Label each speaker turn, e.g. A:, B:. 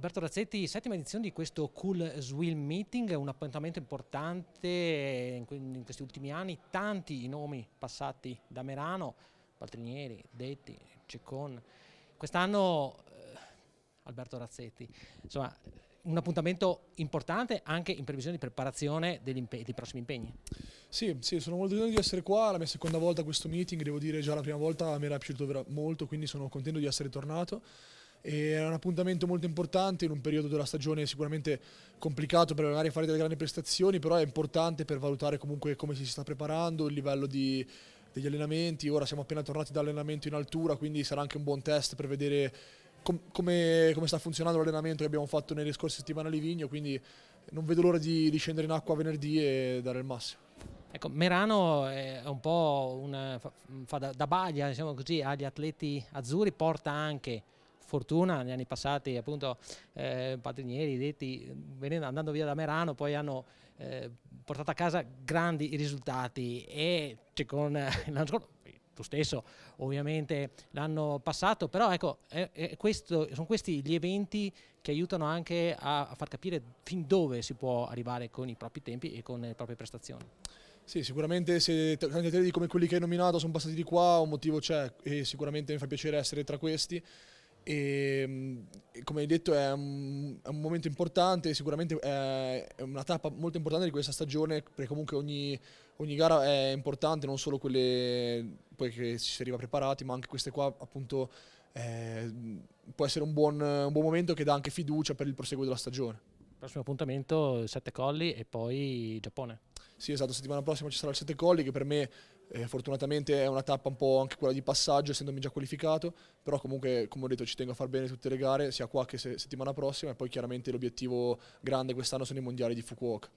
A: Alberto Razzetti, settima edizione di questo Cool Swill Meeting, un appuntamento importante in questi ultimi anni, tanti i nomi passati da Merano, Paltrinieri, Detti, Ceccon. Quest'anno eh, Alberto Razzetti, insomma un appuntamento importante anche in previsione di preparazione dei
B: prossimi impegni. Sì, sì, sono molto contento di essere qua, la mia seconda volta a questo meeting, devo dire già la prima volta mi era piaciuto molto, quindi sono contento di essere tornato era un appuntamento molto importante in un periodo della stagione sicuramente complicato per magari fare delle grandi prestazioni, però è importante per valutare comunque come si sta preparando, il livello di, degli allenamenti, ora siamo appena tornati dall'allenamento in altura, quindi sarà anche un buon test per vedere com come, come, sta funzionando l'allenamento che abbiamo fatto nelle scorse settimane a Livigno, quindi non vedo l'ora di, di scendere in acqua venerdì e dare il massimo.
A: Ecco, Merano è un po' una, fa da, da, baglia, diciamo così, agli atleti azzurri, porta anche fortuna negli anni passati appunto eh, Patrinieri, Detti, venendo, andando via da Merano, poi hanno eh, portato a casa grandi risultati e cioè, con l'anno scorso tu stesso ovviamente l'hanno passato, però ecco, è, è questo, sono questi gli eventi che aiutano anche a, a far capire fin dove si può arrivare con i propri tempi e con le
B: proprie prestazioni. Sì, sicuramente se tanti atleti come quelli che hai nominato sono passati di qua, un motivo c'è e sicuramente mi fa piacere essere tra questi. E, mm, come hai detto è un, è un, momento importante, sicuramente eh, è una tappa molto importante di questa stagione perché comunque ogni, ogni gara è importante, non solo quelle che ci si arriva preparati ma anche queste qua appunto eh, può essere un buon, un buon momento che dà anche fiducia per il proseguo della stagione. Prossimo appuntamento Sette Colli e poi Giappone. Sì, esatto, settimana prossima ci sarà il Sette Colli che per me eh, fortunatamente è una tappa un po' anche quella di passaggio, essendomi già qualificato, però comunque come ho detto ci tengo a far bene tutte le gare, sia qua che se settimana prossima e poi chiaramente l'obiettivo grande quest'anno sono i mondiali di Fukuoka.